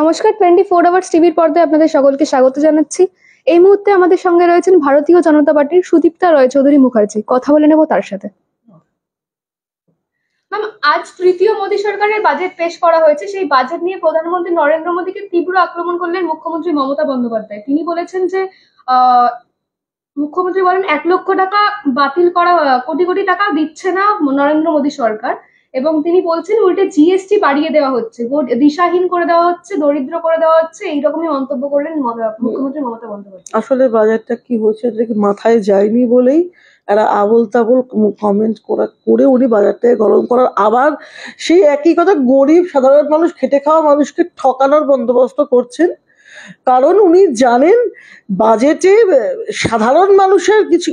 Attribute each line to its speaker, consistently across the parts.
Speaker 1: নমস্কার twenty four hours টিভির পর্দায় আপনাদের সকলকে স্বাগত জানাচ্ছি এই মুহূর্তে আমাদের সঙ্গে রয়েছেন ভারতীয় জনতা পার্টির সুদীপ্তা রয় চৌধুরী মুখার্জি কথা বলে নেব তার সাথে ম্যাম আজ তৃতীয় মোদী সরকারের বাজেট পেশ করা হয়েছে সেই বাজেট নিয়ে প্রধানমন্ত্রী নরেন্দ্র মোদীকে তীব্র আক্রমণ করলেন মুখ্যমন্ত্রী মমতা বন্দ্যোপাধ্যায় তিনি বলেছেন যে মুখ্যমন্ত্রী বলেন এক লক্ষ টাকা বাতিল করা কোটি কোটি টাকা দিচ্ছে না নরেন্দ্র মোদী সরকার এবং তিনি বলছেন উল্টে জিএসটি বাড়িয়ে দেওয়া হচ্ছে দিশাহীন করে দেওয়া হচ্ছে দরিদ্র করে দেওয়া হচ্ছে এইরকমই মন্তব্য করলেন মুখ্যমন্ত্রী মমতা বন্দ্যোপাধ্যায়
Speaker 2: আসলে বাজারটা কি হয়েছে মাথায় যায়নি বলেই এরা আবল তাবল কমেন্ট করা করে উনি বাজারটাকে গরম করার আবার সেই একই কথা গরিব সাধারণ মানুষ খেটে খাওয়া মানুষকে ঠকানোর বন্দোবস্ত করছেন কারণ উনি জানেন বাজেটে সাধারণ মানুষের কিছু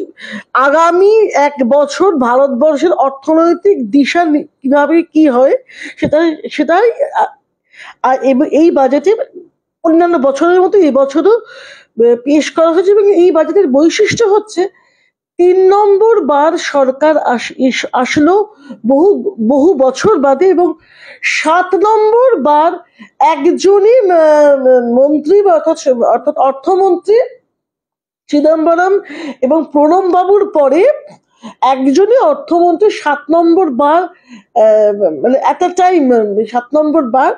Speaker 2: আগামী এক বছর ভারতবর্ষের অর্থনৈতিক দিশা কিভাবে কি হয় সেটা সেটাই এই বাজেটে অন্যান্য বছরের মতো এবছরও পেশ করা হয়েছে এবং এই বাজেটের বৈশিষ্ট্য হচ্ছে তিন নম্বর বার সরকার আসলো বহু বহু বছর বাদে এবং সাত নম্বর বার একজনই মন্ত্রী অর্থাৎ অর্থাৎ অর্থমন্ত্রী চিদম্বরম এবং প্রণব বাবুর পরে একজনই অর্থমন্ত্রী সাত নম্বর বার মানে এত টাইম সাত নম্বর বার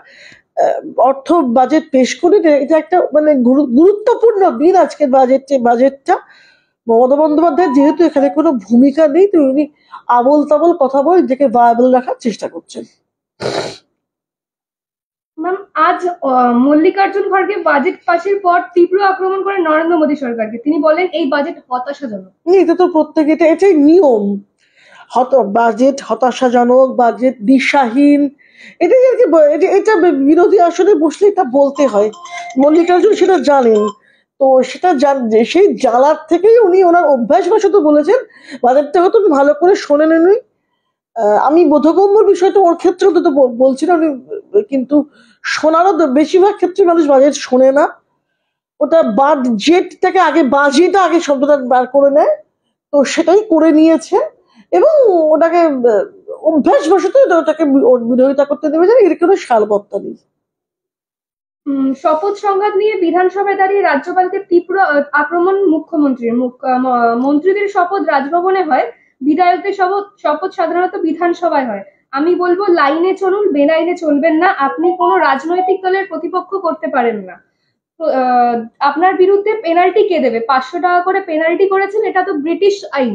Speaker 2: অর্থ বাজেট পেশ করে এটা একটা মানে গুরুত্বপূর্ণ দিন আজকের বাজেট বাজেটটা মমতা বন্দ্যোপাধ্যায় যেহেতু এখানে কোনো ভূমিকা নেই তো উনি আবল তাবল কথা বলে নিজেকে ভায়াবল রাখার চেষ্টা করছেন
Speaker 1: ম্যাম আজ মল্লিকার্জুন খড়গে বাজেট পাশের পর তীব্র আক্রমণ করে নরেন্দ্র মোদী সরকারকে তিনি বলেন এই বাজেট হতাশাজনক
Speaker 2: এটা তো প্রত্যেক এটা এটাই নিয়ম হত বাজেট হতাশাজনক বাজেট দিশাহীন এটা আর কি এটা বিরোধী আসনে বসলে এটা বলতে হয় মল্লিকার্জুন সেটা জানেন তো সেটা জান সেই জ্বালার থেকেই উনি ওনার অভ্যাস অভ্যাসবশত বলেছেন বাজারটা হয়তো ভালো করে শোনে উনি আমি বোধগম্যর বিষয়টা ওর ক্ষেত্রে তো বলছি না উনি কিন্তু শোনারও বেশিরভাগ ক্ষেত্রে মানুষ বাজেট শোনে না ওটা বাদ জেটটাকে আগে বাজিটা আগে শব্দটা বার করে নেয় তো সেটাই করে নিয়েছে এবং ওটাকে অভ্যাস অভ্যাসবশত ওটাকে বিরোধিতা করতে দেবে যে এর কোনো সারবত্তা নেই
Speaker 1: শপথ সংঘাত নিয়ে বিধানসভায় দাঁড়িয়ে রাজ্যপালকে তীব্র আক্রমণ মুখ্যমন্ত্রীর মন্ত্রীদের শপথ রাজভবনে হয় বিধায়কদের শপথ শপথ সাধারণত বিধানসভায় হয় আমি বলবো লাইনে চলুন বেলাইনে চলবেন না আপনি কোনো রাজনৈতিক দলের প্রতিপক্ষ করতে পারেন না আপনার বিরুদ্ধে পেনাল্টি কে দেবে পাঁচশো টাকা করে পেনাল্টি করেছেন এটা তো ব্রিটিশ আইন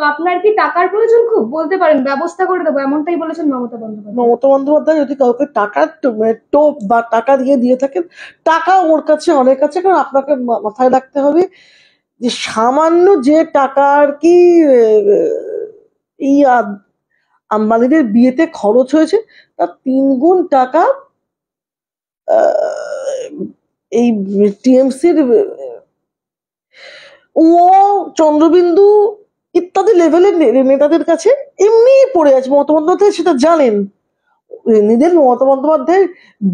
Speaker 1: তো আপনার কি টাকার প্রয়োজন খুব বলতে পারেন ব্যবস্থা করে দেবো এমনটাই বলেছেন মমতা বন্দ্যোপাধ্যায়
Speaker 2: মমতা বন্দ্যোপাধ্যায় যদি কাউকে টাকা মানে টোপ বা টাকা দিয়ে দিয়ে থাকেন টাকা ওর কাছে অনেক আছে কারণ আপনাকে মাথায় রাখতে হবে যে সামান্য যে টাকা আর কি এই আম্বানিদের বিয়েতে খরচ হয়েছে তার তিনগুণ টাকা এই টিএমসির ও চন্দ্রবিন্দু ইত্যাদি লেভেলের নেতাদের কাছে এমনি পড়ে আছে মত বন্দ্যোপাধ্যায় সেটা জানেন নিজের মমতা বন্দ্যোপাধ্যায়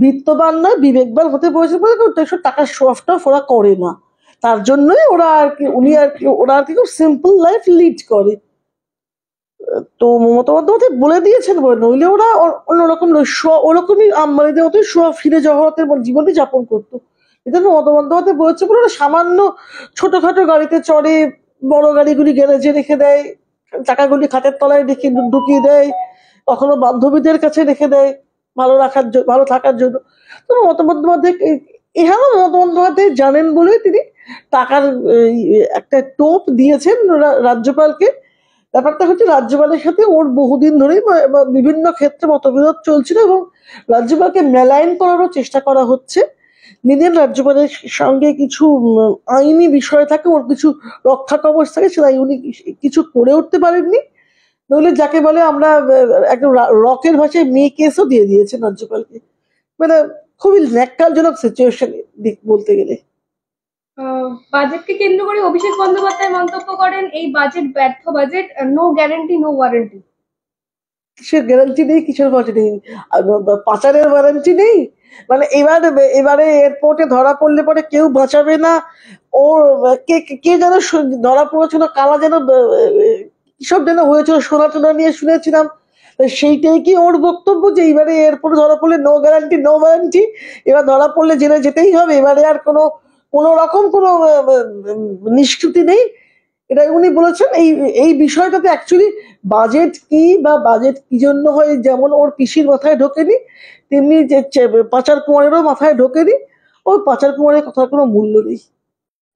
Speaker 2: বিত্তবান নয় বিবেকবান হতে পেরেছে বলে সব টাকার শো টফ ওরা করে না তার জন্যই ওরা আর কি উনি আর কি ওরা আর কি খুব সিম্পল লাইফ লিড করে তো মমতা বন্দ্যোপাধ্যায় বলে দিয়েছেন বলে নইলে ওরা অন্যরকম ওরকমই আম্বানিদের মতোই সব ফিরে জহরতের জীবনই যাপন করতো এটা মমতা বন্দ্যোপাধ্যায় বলেছে বলে ওরা সামান্য ছোটখাটো গাড়িতে চড়ে বড় গাড়িগুলি গ্যারেজে রেখে দেয় চাকাগুলি খাতের তলায় রেখে ঢুকিয়ে দেয় কখনো বান্ধবীদের কাছে রেখে দেয় ভালো রাখার জন্য ভালো থাকার জন্য তো মমতা বন্দ্যোপাধ্যায় এহানো মমতা জানেন বলে তিনি টাকার একটা টোপ দিয়েছেন রাজ্যপালকে ব্যাপারটা হচ্ছে রাজ্যপালের সাথে ওর বহুদিন ধরেই বিভিন্ন ক্ষেত্রে মতবিরোধ চলছিল এবং রাজ্যপালকে মেলাইন করারও চেষ্টা করা হচ্ছে নিজের রাজ্যপালের সঙ্গে কিছু আইনি বিষয় থাকে ওর কিছু রক্ষা কবচ থাকে সেটা উনি কিছু করে উঠতে পারেননি নইলে যাকে বলে আমরা একদম রকের ভাষায় মেয়ে কেসও দিয়ে দিয়েছেন রাজ্যপালকে মানে খুবই ন্যাক্কালজনক সিচুয়েশন দিক বলতে গেলে
Speaker 1: বাজেটকে কেন্দ্র করে অভিষেক বন্দ্যোপাধ্যায় মন্তব্য করেন এই বাজেট ব্যর্থ budget no guarantee no warranty
Speaker 2: কিসের গ্যারান্টি নেই কিছু ওয়ারেন্টি নেই পাচারের ওয়ারেন্টি নেই মানে এবার এবারে এয়ারপোর্টে ধরা পড়লে পরে কেউ বাঁচাবে না ও কে কে যেন ধরা পড়েছিল কালা যেন সব যেন হয়েছিল সোনা টোনা নিয়ে শুনেছিলাম সেইটাই কি ওর বক্তব্য যে এবারে এয়ারপোর্টে ধরা পড়লে নো গ্যারান্টি নো গ্যারান্টি এবার ধরা পড়লে জেনে যেতেই হবে এবারে আর কোনো কোনো রকম কোনো নিষ্কৃতি নেই এটা উনি বলেছেন এই এই বিষয়টাতে অ্যাকচুয়ালি বাজেট কি বা বাজেট কি জন্য হয় যেমন ওর পিসির মাথায় ঢোকেনি তেমনি যে পাচার কুমারেরও মাথায় ঢোকেনি ওর পাচার কুমারের কথার কোনো মূল্য নেই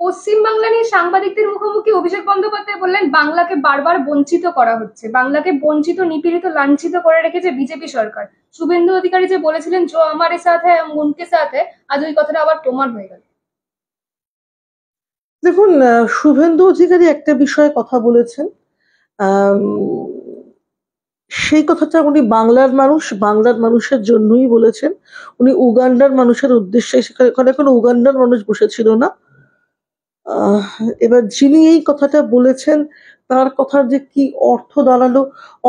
Speaker 1: পশ্চিমবাংলা নিয়ে সাংবাদিকদের মুখোমুখি অভিষেক বন্দ্যোপাধ্যায় বললেন বাংলাকে বারবার বঞ্চিত করা হচ্ছে বাংলাকে বঞ্চিত নিপীড়িত লাঞ্ছিত করে রেখেছে বিজেপি সরকার শুভেন্দু অধিকারী যে বলেছিলেন জো আমার সাথে উনকে সাথে আজ ওই কথাটা আবার প্রমাণ হয়ে গেল
Speaker 2: দেখুন শুভেন্দু অধিকারী একটা বিষয়ে কথা বলেছেন সেই কথাটা উনি বাংলার মানুষ বাংলার মানুষের জন্যই বলেছেন উনি উগান্ডার মানুষের উদ্দেশ্যে সেখানে কোনো উগান্ডার মানুষ বসেছিল না এবার যিনি এই কথাটা বলেছেন তার কথার যে কি অর্থ দাঁড়ালো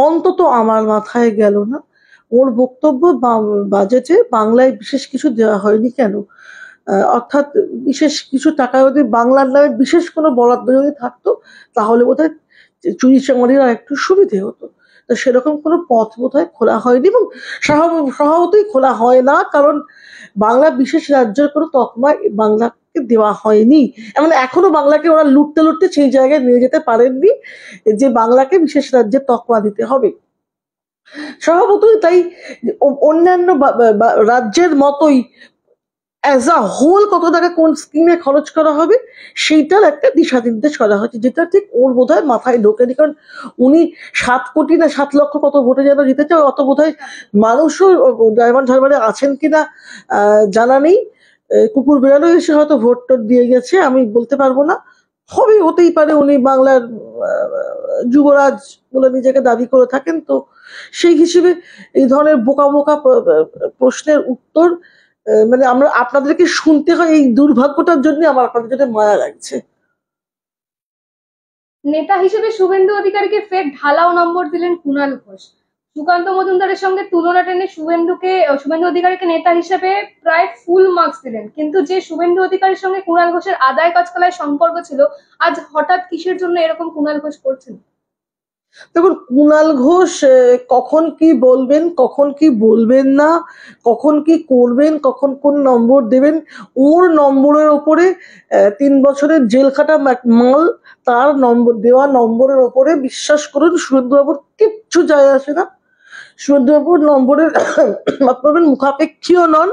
Speaker 2: অন্তত আমার মাথায় গেল না ওর বক্তব্য বাজেটে বাংলায় বিশেষ কিছু দেওয়া হয়নি কেন অর্থাৎ বিশেষ কিছু টাকা যদি বাংলার নামে বিশেষ কোনো বরাদ্দ যদি থাকতো তাহলে বোধ হয় চুরি চামারির একটু সুবিধে হতো তো সেরকম কোনো পথ বোধ হয় খোলা হয়নি এবং স্বভাবতই খোলা হয় না কারণ বাংলা বিশেষ রাজ্যের কোনো তকমা বাংলাকে দেওয়া হয়নি এমন এখনো বাংলাকে ওরা লুটতে লুটতে সেই জায়গায় নিয়ে যেতে পারেননি যে বাংলাকে বিশেষ রাজ্যের তকমা দিতে হবে স্বভাবতই তাই অন্যান্য রাজ্যের মতোই অ্যাজ আ হোল কত টাকা কোন স্কিমে খরচ করা হবে সেইটার একটা দিশা নির্দেশ করা হয়েছে যেটা ঠিক ওর বোধ হয় মাথায় ঢোকেনি কারণ উনি সাত কোটি না সাত লক্ষ কত ভোটে যেন জিতেছে অত বোধ হয় মানুষও ডায়মন্ড হারবারে আছেন কিনা জানা নেই কুকুর বিড়ালও এসে হয়তো ভোট টোট দিয়ে গেছে আমি বলতে পারবো না হবে হতেই পারে উনি বাংলার যুবরাজ বলে নিজেকে দাবি করে থাকেন তো সেই হিসেবে এই ধরনের বোকা বোকা প্রশ্নের উত্তর মানে আমরা আপনাদেরকে শুনতে হয় এই দুর্ভাগ্যটার জন্য আমার আপনাদের জন্য মায়া লাগছে
Speaker 1: নেতা হিসেবে শুভেন্দু অধিকারীকে ফের ঢালাও নম্বর দিলেন কুণাল ঘোষ সুকান্ত মজুমদারের সঙ্গে তুলনা টেনে শুভেন্দুকে শুভেন্দু অধিকারীকে নেতা হিসেবে প্রায় ফুল মার্কস দিলেন কিন্তু যে শুভেন্দু অধিকারীর সঙ্গে কুণাল ঘোষের আদায় কাজকলায় সম্পর্ক ছিল আজ হঠাৎ কিসের জন্য এরকম কুণাল ঘোষ করছেন
Speaker 2: দেখুন কুণাল ঘোষ কখন কি বলবেন কখন কি বলবেন না কখন কি করবেন কখন কোন নম্বর দেবেন ওর নম্বরের ওপরে তিন বছরের জেল খাটা মাল তার নম্বর দেওয়া নম্বরের ওপরে বিশ্বাস করুন সুরেন্দ্রবাবুর কিচ্ছু যায় আসে না সুরেন্দ্রবাবুর নম্বরের আপনার মুখাপেক্ষীও নন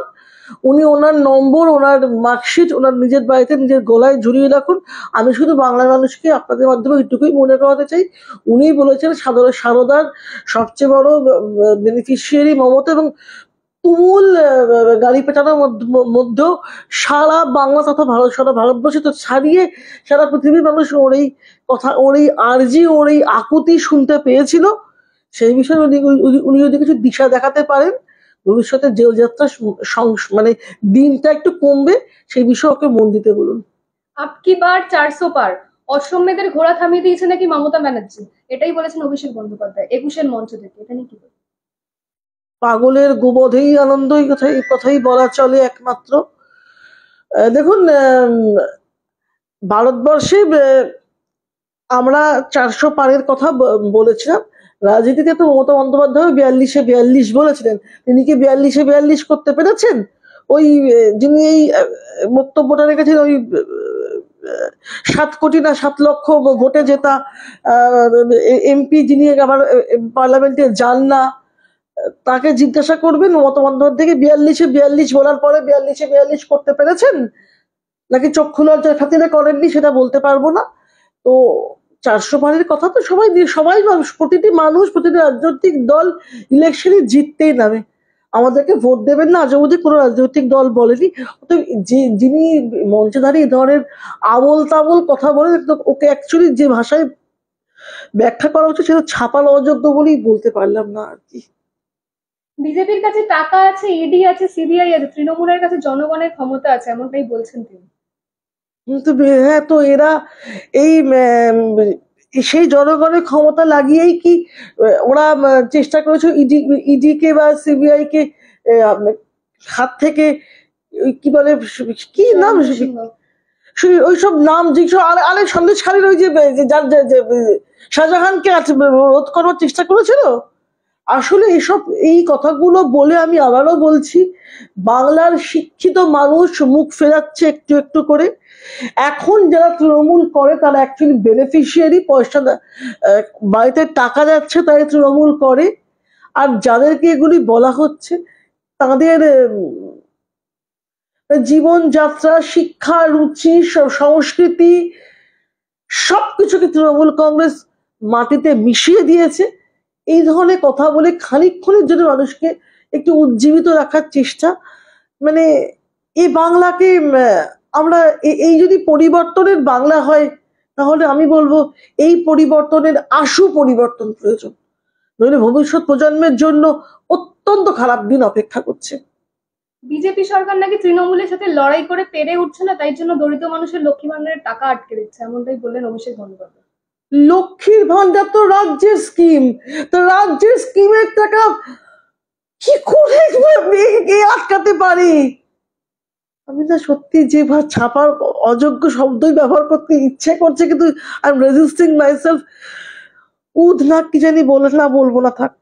Speaker 2: উনি ওনার নম্বর ওনার মার্কশিট ওনার নিজের বাড়িতে নিজের গলায় ঝুলিয়ে রাখুন আমি শুধু বাংলার মানুষকে আপনাদের মাধ্যমে এটুকুই মনে করাতে চাই উনি বলেছেন সাধারণ সারদার সবচেয়ে বড় বেনিফিশিয়ারি মমতা এবং তুমুল গাড়ি পেটানোর মধ্যেও সারা বাংলা তথা ভারত সারা ভারতবর্ষে তো ছাড়িয়ে সারা পৃথিবীর মানুষ ওর এই কথা ওর এই আর্জি ওর এই আকুতি শুনতে পেয়েছিল সেই বিষয়ে উনি উনি যদি কিছু দিশা দেখাতে পারেন ভবিষ্যতে জেল যাত্রা মানে দিনটা একটু কমবে সেই বিষয়ে ওকে মন দিতে বলুন
Speaker 1: আপকি বার চারশো পার অসম্যদের ঘোড়া থামিয়ে দিয়েছে নাকি মমতা ব্যানার্জি এটাই বলেছেন অভিষেক বন্দ্যোপাধ্যায় একুশের মঞ্চ থেকে এটা নিয়ে কি
Speaker 2: পাগলের গোবধেই আনন্দ এই এই কথাই বলা চলে একমাত্র দেখুন ভারতবর্ষে আমরা চারশো পারের কথা বলেছিলাম রাজনীতিতে তো মমতা বন্দ্যোপাধ্যায় বিয়াল্লিশে বিয়াল্লিশ বলেছিলেন তিনি কি বিয়াল্লিশে বিয়াল্লিশ করতে পেরেছেন ওই যিনি এই বক্তব্যটা রেখেছেন ওই সাত কোটি না সাত লক্ষ ভোটে জেতা এমপি যিনি আবার পার্লামেন্টে যান না তাকে জিজ্ঞাসা করবেন মমতা বন্দ্যোপাধ্যায়কে বিয়াল্লিশে বিয়াল্লিশ বলার পরে বিয়াল্লিশে বিয়াল্লিশ করতে পেরেছেন নাকি চক্ষু লজ্জার খাতিরে করেননি সেটা বলতে পারবো না তো চারশো পারের কথা তো সবাই সবাই মানুষ প্রতিটি মানুষ প্রতিটি রাজনৈতিক দল ইলেকশনে জিততেই নামে আমাদেরকে ভোট দেবেন না আজ অবধি কোনো রাজনৈতিক দল বলেনি যে যিনি মঞ্চে দাঁড়িয়ে এই ধরনের আবল তাবল কথা বলেন ওকে অ্যাকচুয়ালি যে ভাষায় ব্যাখ্যা করা উচিত সেটা ছাপাল অযোগ্য বলেই বলতে পারলাম না আর কি
Speaker 1: বিজেপির কাছে টাকা আছে ইডি e আছে সিবিআই আছে তৃণমূলের কাছে জনগণের ক্ষমতা আছে এমনটাই বলছেন তিনি
Speaker 2: কিন্তু হ্যাঁ তো এরা এই সেই জনগণের ক্ষমতা লাগিয়েই কি ওরা চেষ্টা করেছে ইডি ইডিকে বা সিবিআই কে হাত থেকে কি বলে কি নাম ওইসব নাম যেসব আর আরেক সন্দেশখালীর ওই যে শাহজাহানকে রোধ করার চেষ্টা করেছিল আসলে এসব এই কথাগুলো বলে আমি আবারও বলছি বাংলার শিক্ষিত মানুষ মুখ ফেরাচ্ছে একটু একটু করে এখন যারা তৃণমূল করে তারা অ্যাকচুয়ালি বেনিফিশিয়ারি পয়সা বাড়িতে টাকা যাচ্ছে তাই তৃণমূল করে আর যাদেরকে এগুলি বলা হচ্ছে তাদের জীবনযাত্রা শিক্ষা রুচি সংস্কৃতি সবকিছুকে তৃণমূল কংগ্রেস মাটিতে মিশিয়ে দিয়েছে এই ধরনের কথা বলে খানিক্ষণের জন্য মানুষকে একটু উজ্জীবিত রাখার চেষ্টা মানে এই বাংলাকে আমরা এই যদি পরিবর্তনের বাংলা হয় তাহলে আমি বলবো এই পরিবর্তনের আশু পরিবর্তন প্রয়োজন নইলে ভবিষ্যৎ প্রজন্মের জন্য অত্যন্ত খারাপ দিন অপেক্ষা করছে
Speaker 1: বিজেপি সরকার নাকি তৃণমূলের সাথে লড়াই করে পেরে উঠছে না তাই জন্য দরিদ্র মানুষের লক্ষ্মী ভান্ডারের টাকা আটকে দিচ্ছে এমনটাই বললেন অভিষেক বন্দ্যোপাধ্যায়
Speaker 2: লক্ষ্মীর ভান্ডার তো রাজ্যের স্কিম তো রাজ্যের স্কিমের টাকা কি করে আটকাতে পারি আমি না সত্যি যে ছাপার অযোগ্য শব্দই ব্যবহার করতে ইচ্ছে করছে কিন্তু আই এম রেজিস্টিং মাইসেলফ উদ না কি জানি বলে না বলবো না থাক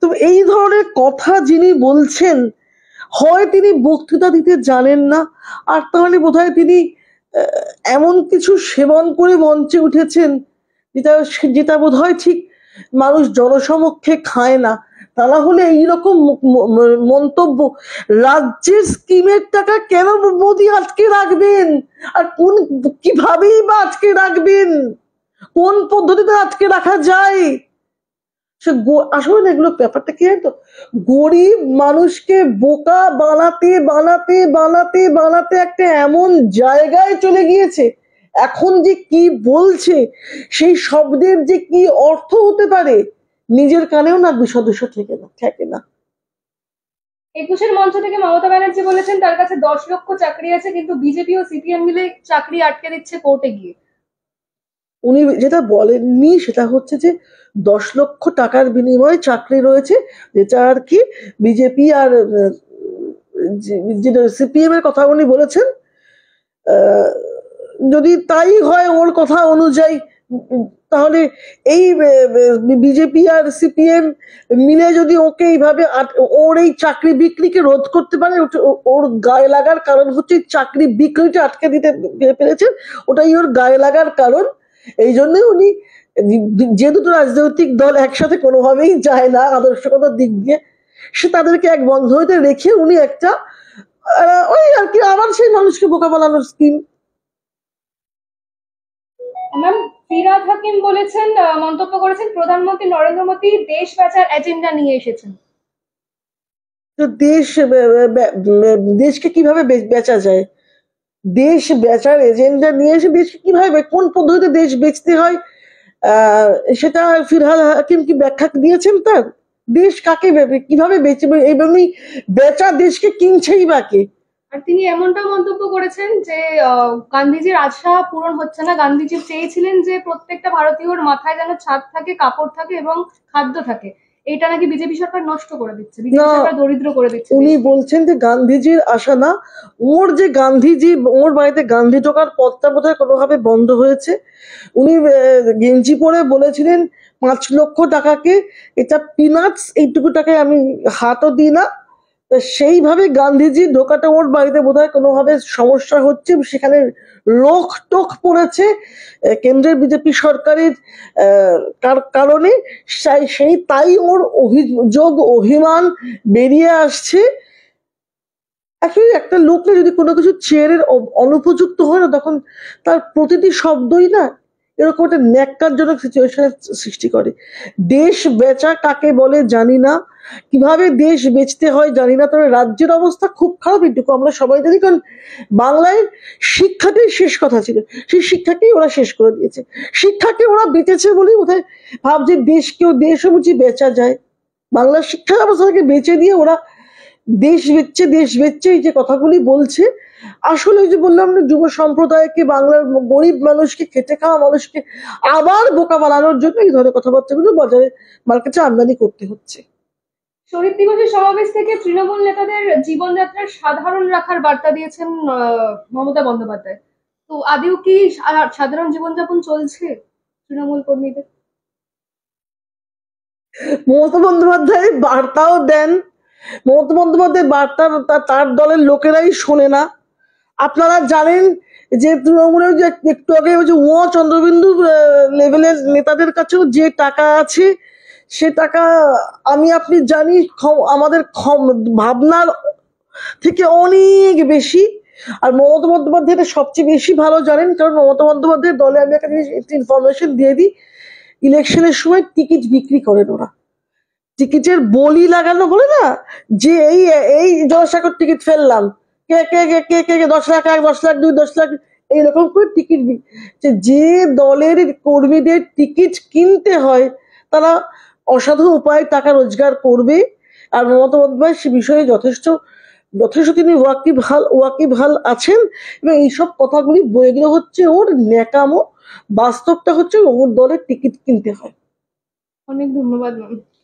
Speaker 2: তো এই ধরনের কথা যিনি বলছেন হয় তিনি বক্তৃতা দিতে জানেন না আর তাহলে বোধ তিনি এমন কিছু সেবন করে মঞ্চে উঠেছেন যেটা যেটা বোধ হয় ঠিক মানুষ জনসমক্ষে খায় না তারা হলে এইরকম মন্তব্য রাজ্যের স্কিমের টাকা কেন মোদি আটকে রাখবেন আর কোন কিভাবেই বা আটকে রাখবেন কোন পদ্ধতিতে আটকে রাখা যায় সে আসলে এগুলো ব্যাপারটা কি তো গরিব মানুষকে বোকা বানাতে বানাতে বানাতে বানাতে একটা এমন জায়গায় চলে গিয়েছে এখন যে কি বলছে সেই শব্দের যে কি অর্থ হতে পারে নিজের কানেও না বিসদস্য থেকে না থাকে না
Speaker 1: একুশের মঞ্চ থেকে মমতা ব্যানার্জি বলেছেন তার কাছে দশ লক্ষ চাকরি আছে কিন্তু বিজেপি ও সিপিএম মিলে চাকরি আটকে দিচ্ছে কোর্টে গিয়ে
Speaker 2: উনি যেটা বলেননি সেটা হচ্ছে যে দশ লক্ষ টাকার বিনিময়ে চাকরি রয়েছে যেটা আর কি বিজেপি আর সিপিএম এর কথা উনি বলেছেন যদি তাই হয় ওর কথা অনুযায়ী তাহলে এই বিজেপি আর সিপিএম মিলে যদি ওকে এইভাবে ওর এই চাকরি বিক্রিকে রোধ করতে পারে ওর গায়ে লাগার কারণ হচ্ছে চাকরি বিক্রিটা আটকে দিতে পেরেছেন ওটাই ওর গায়ে লাগার কারণ এই জন্য উনি যে দুটো রাজনৈতিক দল একসাথে কোনোভাবেই যায় না আদর্শগত দিক দিয়ে সে তাদেরকে এক বন্ধ হইতে রেখে উনি একটা ওই আর কি আবার সেই মানুষকে বোকা বলানোর স্কিম
Speaker 1: ম্যাম ফিরাদ হাকিম বলেছেন মন্তব্য করেছেন প্রধানমন্ত্রী নরেন্দ্র মোদী দেশ বাঁচার এজেন্ডা নিয়ে এসেছেন
Speaker 2: তো দেশ দেশকে কিভাবে বেচা যায় দেশ বেচার এজেন্ডা নিয়ে এসে দেশকে কিভাবে কোন পদ্ধতিতে দেশ বেচতে হয় সেটা ফিরহাদ হাকিম কি ব্যাখ্যা দিয়েছেন তার দেশ কাকে কিভাবে বেচবে এবং বেচা দেশকে কিনছেই কে
Speaker 1: আর তিনি এমনটা মন্তব্য করেছেন যে গান্ধীজির আশা পূরণ হচ্ছে না গান্ধীজি চেয়েছিলেন যে প্রত্যেকটা ভারতীয়র মাথায় যেন ছাদ থাকে কাপড় থাকে এবং খাদ্য থাকে এটা নাকি বিজেপি সরকার নষ্ট করে দিচ্ছে বিজেপি সরকার
Speaker 2: দরিদ্র করে দিচ্ছে উনি বলছেন যে গান্ধীজির আশা না ওর যে গান্ধীজি ওর বাড়িতে গান্ধী ঢোকার পথটা বোধহয় কোনোভাবে বন্ধ হয়েছে উনি গেঞ্জি পরে বলেছিলেন পাঁচ লক্ষ টাকাকে এটা পিনাটস এইটুকু টাকায় আমি হাতও দিই না তো সেইভাবে গান্ধীজি ঢোকাটা ওর বাড়িতে বোধ হয় কোনোভাবে সমস্যা হচ্ছে সেখানে লোক টোক পড়েছে কেন্দ্রের বিজেপি সরকারের কারণে সেই তাই ওর অভিযোগ অভিমান বেরিয়ে আসছে আসলে একটা লোকটা যদি কোনো কিছু চেয়ারের অনুপযুক্ত হয় না তখন তার প্রতিটি শব্দই না এরকম একটা ন্যাক্কারজনক সিচুয়েশনের সৃষ্টি করে দেশ বেচা কাকে বলে জানি না কিভাবে দেশ বেচতে হয় জানি না তবে রাজ্যের অবস্থা খুব খারাপ এটুকু আমরা সবাই জানি কারণ বাংলায় শিক্ষাটাই শেষ কথা ছিল সেই শিক্ষাকেই ওরা শেষ করে দিয়েছে শিক্ষাকে ওরা বেঁচেছে বলেই বোধহয় ভাব যে দেশকেও দেশও বুঝি বেচা যায় বাংলার শিক্ষা ব্যবস্থাকে বেঁচে দিয়ে ওরা দেশ বেচছে দেশ বেচছে এই যে কথাগুলি বলছে আসলে ওই যে বললাম না যুব সম্প্রদায়কে বাংলার গরিব মানুষকে খেটে খাওয়া মানুষকে আবার বোকা বানানোর জন্য এই ধরনের কথাবার্তাগুলো বাজারে মার্কেটে আমদানি করতে হচ্ছে
Speaker 1: শহীদ দিবসের সমাবেশ থেকে তৃণমূল নেতাদের জীবনযাত্রা সাধারণ রাখার বার্তা দিয়েছেন মমতা বন্দ্যোপাধ্যায় তো আদিও কি সাধারণ জীবনযাপন চলছে তৃণমূল কর্মীদের
Speaker 2: মমতা বন্দ্যোপাধ্যায় বার্তাও দেন মমতা বন্দ্যোপাধ্যায়ের বার্তা তার দলের লোকেরাই শোনে না আপনারা জানেন যে তৃণমূলের যে একটু আগে ওই যে ও চন্দ্রবিন্দু লেভেলের নেতাদের কাছেও যে টাকা আছে সে টাকা আমি আপনি জানি আমাদের ভাবনার থেকে অনেক বেশি আর মমতা বন্দ্যোপাধ্যায় এটা সবচেয়ে বেশি ভালো জানেন কারণ মমতা বন্দ্যোপাধ্যায়ের দলে আমি একটা জিনিস ইনফরমেশন দিয়ে দিই ইলেকশনের সময় টিকিট বিক্রি করেন ওরা টিকিটের বলি লাগানো বলে না যে এই এই জনসাগর টিকিট ফেললাম কে কে কে কে কে দশ লাখ এক দশ লাখ দুই দশ লাখ এইরকম করে টিকিট যে দলের কর্মীদের টিকিট কিনতে হয় তারা অসাধু উপায় টাকা রোজগার করবে আর মমতা বন্দ্যোপাধ্যায় সে বিষয়ে যথেষ্ট যথেষ্ট তিনি ওয়াকি ভাল ওয়াকি ভাল আছেন এবং এইসব কথাগুলি বইগুলো হচ্ছে ওর ন্যাকামো বাস্তবটা হচ্ছে ওর দলের টিকিট কিনতে হয়
Speaker 1: অনেক ধন্যবাদ ম্যাম